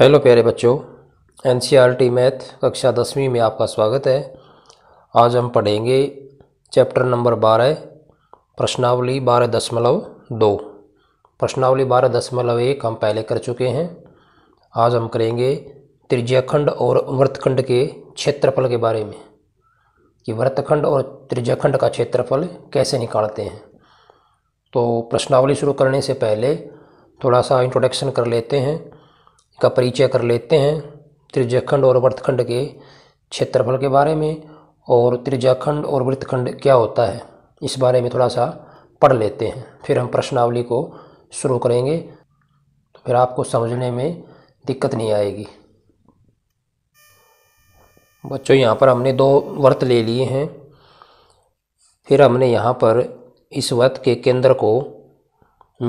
hello प्यारे बच्चों N math कक्षा दसवीं में आपका स्वागत है आज हम पढ़ेंगे चैप्टर नंबर बारह प्रश्नावली बारह दशमलव दो प्रश्नावली बारह दशमलव एक हम पहले कर चुके हैं आज हम करेंगे त्रिज्याखंड और वृत्तखंड के क्षेत्रफल के बारे में कि वृत्तखंड और त्रिज्याखंड का क्षेत्रफल कैसे निकालते हैं तो प्रश्नावली शुरू करने से पहले थोड़ा सा इंट्रोडक्शन कर लेते हैं का परिचय कर लेते हैं त्रिज्याखंड और वृत्तखंड के क्षेत्रफल के बारे में और त्रिज्याखंड और वृत्तखंड क्या होता है इस बारे में थोड़ा सा पढ़ लेते हैं फिर हम प्रश्नावली को शुरू करेंगे तो फिर आपको समझने में दिक्कत नहीं आएगी बच्चों यहाँ पर हमने दो वर्त ले लिए हैं फिर हमने यहाँ पर इस वर्त के केंद्र को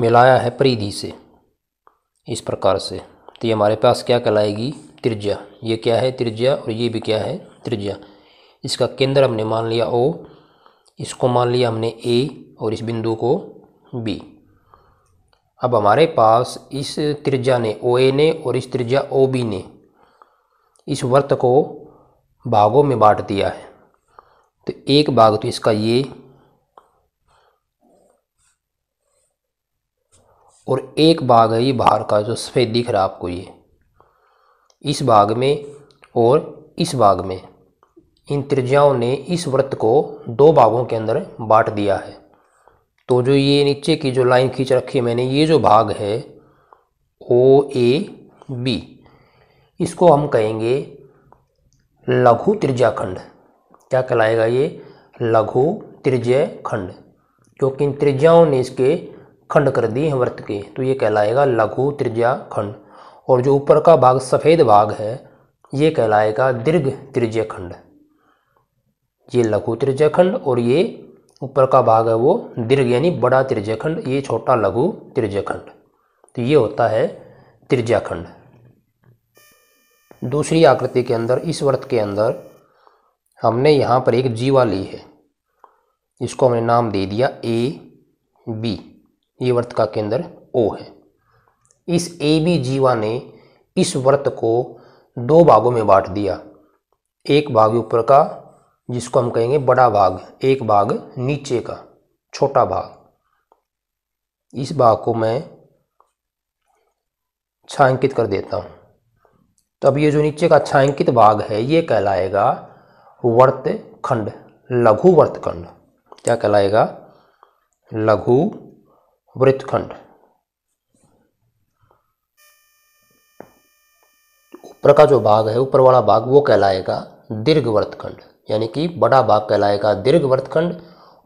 मिलाया है परिधि से इस प्रकार से तो ये हमारे पास क्या कहलाएगी त्रिज्या ये क्या है त्रिज्या और ये भी क्या है त्रिज्या इसका केंद्र हमने मान लिया ओ इसको मान लिया हमने ए और इस बिंदु को बी अब हमारे पास इस त्रिज्या ने ओ ए ने और इस त्रिज्या ओ बी ने इस वर्त को भागों में बांट दिया है तो एक भाग तो इसका ये और एक भाग है ये बाहर का जो सफ़ेद दिख रहा है आपको ये इस भाग में और इस भाग में इन त्रिज्याओं ने इस व्रत को दो भागों के अंदर बांट दिया है तो जो ये नीचे की जो लाइन खींच रखी है मैंने ये जो भाग है ओ ए बी इसको हम कहेंगे लघु त्रिज्या खंड क्या कहलाएगा ये लघु त्रिज्य खंड क्योंकि इन त्रिज्याओं ने इसके खंड कर दिए हैं वृत्त के तो ये कहलाएगा लघु त्रिज्या खंड और जो ऊपर का भाग सफ़ेद भाग है ये कहलाएगा दीर्घ त्रिज्या खंड ये लघु त्रिज्या खंड और ये ऊपर का भाग है वो दीर्घ यानी बड़ा त्रिज्या खंड ये छोटा लघु त्रिज्या खंड तो ये होता है त्रिज्या खंड दूसरी आकृति के अंदर इस वर्त के अंदर हमने यहाँ पर एक जीवा ली है इसको हमने नाम दे दिया ए बी ये वर्त का केंद्र ओ है इस ए बी जीवा ने इस वर्त को दो भागों में बांट दिया एक भाग ऊपर का जिसको हम कहेंगे बड़ा भाग एक भाग नीचे का छोटा भाग इस भाग को मैं छायांकित कर देता हूँ तो अब ये जो नीचे का छायांकित भाग है ये कहलाएगा वर्त खंड लघु वर्त खंड क्या कहलाएगा लघु वृत्तखंड ऊपर का जो भाग है ऊपर वाला भाग वो कहलाएगा दीर्घ वृत्तखंड यानी कि बड़ा भाग कहलाएगा दीर्घ वृत्तखंड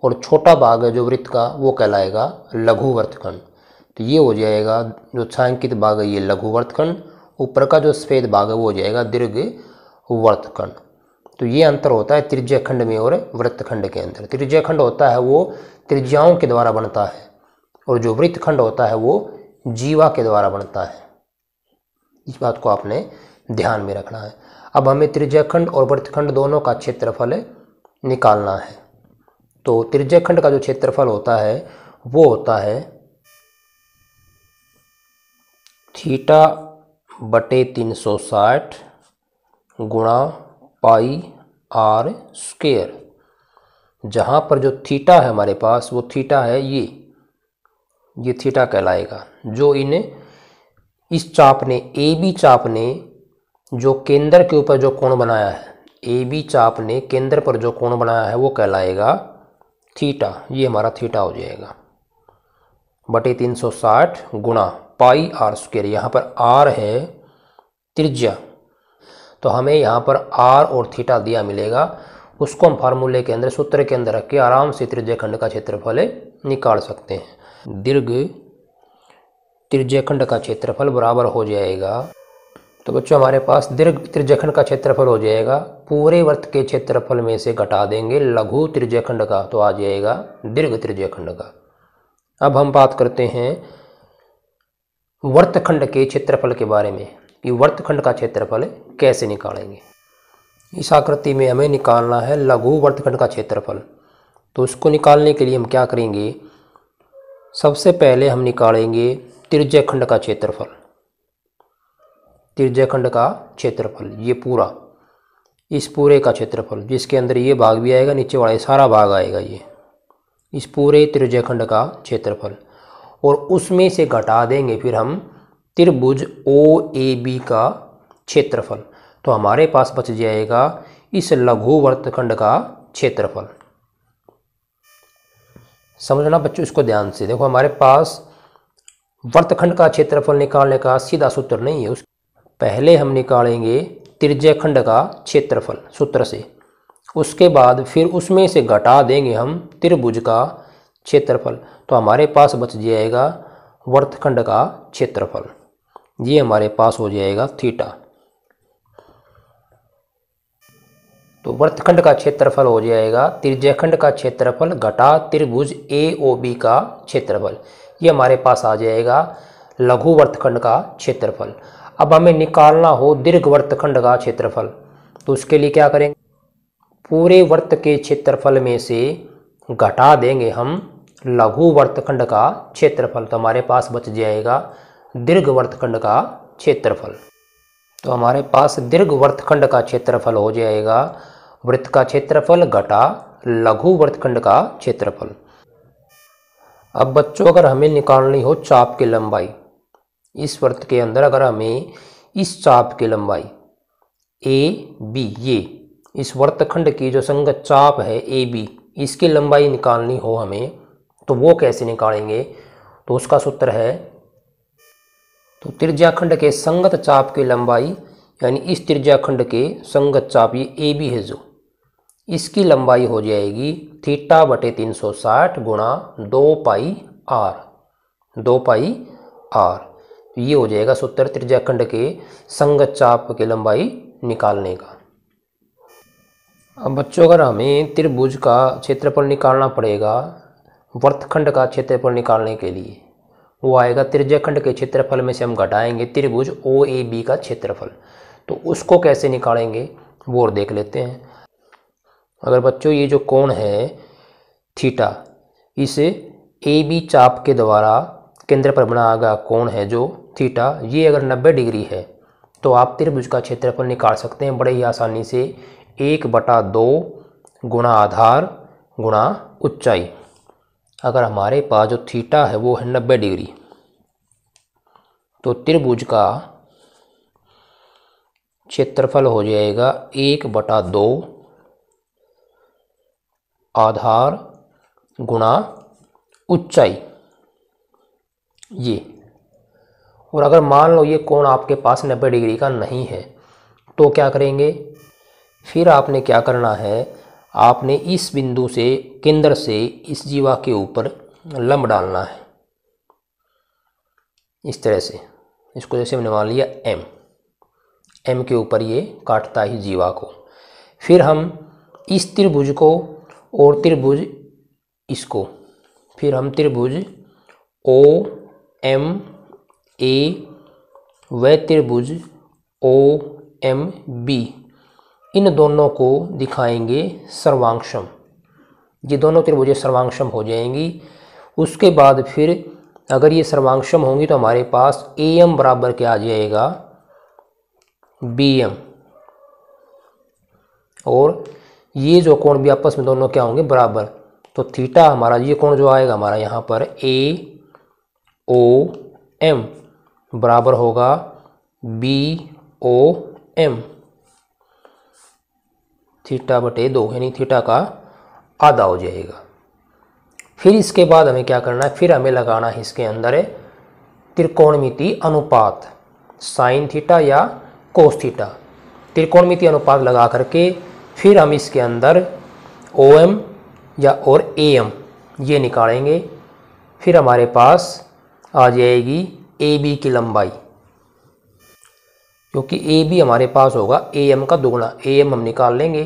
और छोटा भाग है जो वृत्त का वो कहलाएगा लघु वृत्तखंड तो ये हो जाएगा जो छायांकित भाग है ये लघु वृत्तखंड ऊपर का जो सफ़ेद भाग है वो हो जाएगा दीर्घ वर्तखंड तो ये अंतर होता है त्रिज्याखंड में और वृत्तखंड के अंदर त्रिज्याखंड होता है वो त्रिज्याओं के द्वारा बनता है और जो वृत्तखंड होता है वो जीवा के द्वारा बनता है इस बात को आपने ध्यान में रखना है अब हमें त्रिज्याखंड और वृत्तखंड दोनों का क्षेत्रफल निकालना है तो त्रिज्याखंड का जो क्षेत्रफल होता है वो होता है थीटा बटे तीन सौ साठ गुणा पाई आर स्क्वेयर जहाँ पर जो थीटा है हमारे पास वो थीटा है ये ये थीटा कहलाएगा जो इन इस चाप ने ए बी चाप ने जो केंद्र के ऊपर जो कोण बनाया है ए बी चाप ने केंद्र पर जो कोण बनाया है वो कहलाएगा थीटा ये हमारा थीटा हो जाएगा बटे तीन सौ साठ गुणा पाई आर स्क्वेयर यहाँ पर आर है त्रिज्या तो हमें यहाँ पर आर और थीटा दिया मिलेगा उसको हम फार्मूले के अंदर सूत्र के अंदर रख के आराम से त्रिज्या खंड का क्षेत्रफल निकाल सकते हैं दीर्घ त्रिजयखंड का क्षेत्रफल बराबर हो जाएगा तो बच्चों हमारे पास दीर्घ त्रिज्याखंड का क्षेत्रफल हो जाएगा पूरे वर्त के क्षेत्रफल में से घटा देंगे लघु त्रिज्याखंड का तो आ जाएगा दीर्घ त्रिज्याखंड का अब हम बात करते हैं वर्तखंड के क्षेत्रफल के बारे में कि वर्तखंड का क्षेत्रफल कैसे निकालेंगे इस आकृति में हमें निकालना है लघु वर्तखंड का क्षेत्रफल तो उसको निकालने के लिए हम क्या करेंगे सबसे पहले हम निकालेंगे त्रिज्य खंड का क्षेत्रफल त्रिज्य खंड का क्षेत्रफल ये पूरा इस पूरे का क्षेत्रफल जिसके अंदर ये भाग भी आएगा नीचे वाला सारा भाग आएगा ये इस पूरे त्रिज्य खंड का क्षेत्रफल और उसमें से घटा देंगे फिर हम त्रिभुज ओ ए बी का क्षेत्रफल तो हमारे पास बच जाएगा इस लघु वर्तखंड का क्षेत्रफल समझना बच्चों इसको ध्यान से देखो हमारे पास वर्तखंड का क्षेत्रफल निकालने का सीधा सूत्र नहीं है उस पहले हम निकालेंगे त्रिज्य खंड का क्षेत्रफल सूत्र से उसके बाद फिर उसमें से घटा देंगे हम त्रिभुज का क्षेत्रफल तो हमारे पास बच जाएगा वर्तखंड का क्षेत्रफल ये हमारे पास हो जाएगा थीटा तो वर्तखंड का क्षेत्रफल हो जाएगा त्रिज्यखंड का क्षेत्रफल घटा त्रिभुज ए ओ बी का क्षेत्रफल ये हमारे पास आ जाएगा लघु वृत्तखंड का क्षेत्रफल अब हमें निकालना हो दीर्घ वृत्तखंड का क्षेत्रफल तो उसके लिए क्या करेंगे पूरे वृत्त के क्षेत्रफल में से घटा देंगे हम लघु वृत्तखंड का क्षेत्रफल तो हमारे पास बच जाएगा दीर्घ वर्तखंड का क्षेत्रफल तो हमारे पास दीर्घ वर्तखंड का क्षेत्रफल हो जाएगा वृत्त का क्षेत्रफल घटा लघु वृत्तखंड का क्षेत्रफल अब बच्चों अगर हमें निकालनी हो चाप की लंबाई इस वृत्त के अंदर अगर हमें इस चाप की लंबाई ए बी ये इस वृत्तखंड की जो संगत चाप है ए बी इसकी लंबाई निकालनी हो हमें तो वो कैसे निकालेंगे तो उसका सूत्र है तो त्रिज्याखंड के संगत चाप की लंबाई यानी इस त्रिज्याखंड के संगत चाप ये ए बी है जो इसकी लंबाई हो जाएगी थीटा बटे तीन सौ साठ गुणा दो पाई आर दो पाई आर तो ये हो जाएगा सूत्र त्रिज्याखंड के संगत चाप की लंबाई निकालने का अब बच्चों अगर हमें त्रिभुज का क्षेत्रफल निकालना पड़ेगा वर्तखंड का क्षेत्रफल निकालने के लिए वो आएगा त्रिज्याखंड के क्षेत्रफल में से हम घटाएंगे त्रिभुज ओ ए बी का क्षेत्रफल तो उसको कैसे निकालेंगे वो और देख लेते हैं अगर बच्चों ये जो कोण है थीटा इसे ए बी चाप के द्वारा केंद्र पर बना गया कोण है जो थीटा ये अगर 90 डिग्री है तो आप त्रिभुज का क्षेत्रफल निकाल सकते हैं बड़े ही आसानी से एक बटा दो गुणा आधार गुणा ऊंचाई अगर हमारे पास जो थीटा है वो है नब्बे डिग्री तो त्रिभुज का क्षेत्रफल हो जाएगा एक बटा दो आधार गुणा ऊंचाई ये और अगर मान लो ये कोण आपके पास नब्बे डिग्री का नहीं है तो क्या करेंगे फिर आपने क्या करना है आपने इस बिंदु से केंद्र से इस जीवा के ऊपर लंब डालना है इस तरह से इसको जैसे हमने मान लिया एम एम के ऊपर ये काटता है जीवा को फिर हम इस त्रिभुज को और त्रिभुज इसको फिर हम त्रिभुज ओ एम ए व त्रिभुज ओ एम बी इन दोनों को दिखाएंगे सर्वांशम ये दोनों त्रिभुजें सर्वांशम हो जाएंगी उसके बाद फिर अगर ये सर्वांशम होंगी तो हमारे पास ए एम बराबर क्या आ जाएगा बी एम और ये जो कोण भी आपस में दोनों क्या होंगे बराबर तो थीटा हमारा ये कोण जो आएगा हमारा यहाँ पर ए ओ एम बराबर होगा बी ओ एम थीटा बटे दो यानी थीटा का आधा हो जाएगा फिर इसके बाद हमें क्या करना है फिर हमें लगाना है इसके अंदर त्रिकोणमिति अनुपात साइन थीटा या कोस थीटा त्रिकोणमिति अनुपात लगा करके फिर हम इसके अंदर ओ एम या और ए एम ये निकालेंगे फिर हमारे पास आ जाएगी ए बी की लंबाई क्योंकि ए भी हमारे पास होगा ए एम का दोगुना ए एम हम निकाल लेंगे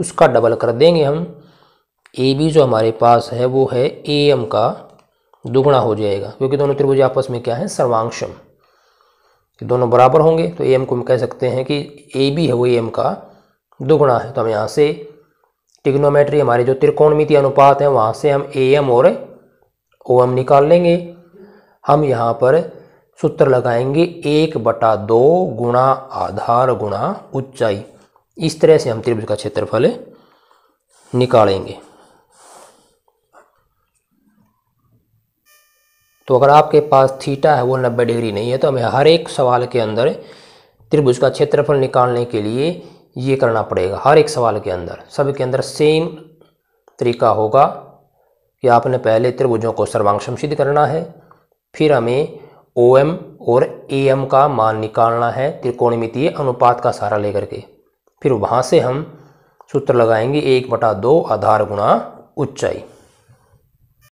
उसका डबल कर देंगे हम ए बी जो हमारे पास है वो है ए एम का दोगुना हो जाएगा क्योंकि दोनों त्रिभुज आपस में क्या है सर्वांशम दोनों बराबर होंगे तो ए एम को हम कह सकते हैं कि ए बी है वो ए एम का दोगुना है तो हम यहाँ से टिग्नोमेट्री हमारे जो त्रिकोणमिति अनुपात है वहाँ से हम ए एम और ओ एम निकाल लेंगे हम यहाँ पर सूत्र लगाएंगे एक बटा दो गुणा आधार गुणा ऊंचाई इस तरह से हम त्रिभुज का क्षेत्रफल निकालेंगे तो अगर आपके पास थीटा है वो नब्बे डिग्री नहीं है तो हमें हर एक सवाल के अंदर त्रिभुज का क्षेत्रफल निकालने के लिए ये करना पड़ेगा हर एक सवाल के अंदर सब के अंदर सेम तरीका होगा कि आपने पहले त्रिभुजों को सर्वांग सिद्ध करना है फिर हमें ओ एम और ए एम का मान निकालना है त्रिकोणमितीय अनुपात का सहारा लेकर के फिर वहाँ से हम सूत्र लगाएंगे एक बटा दो आधार गुणा ऊंचाई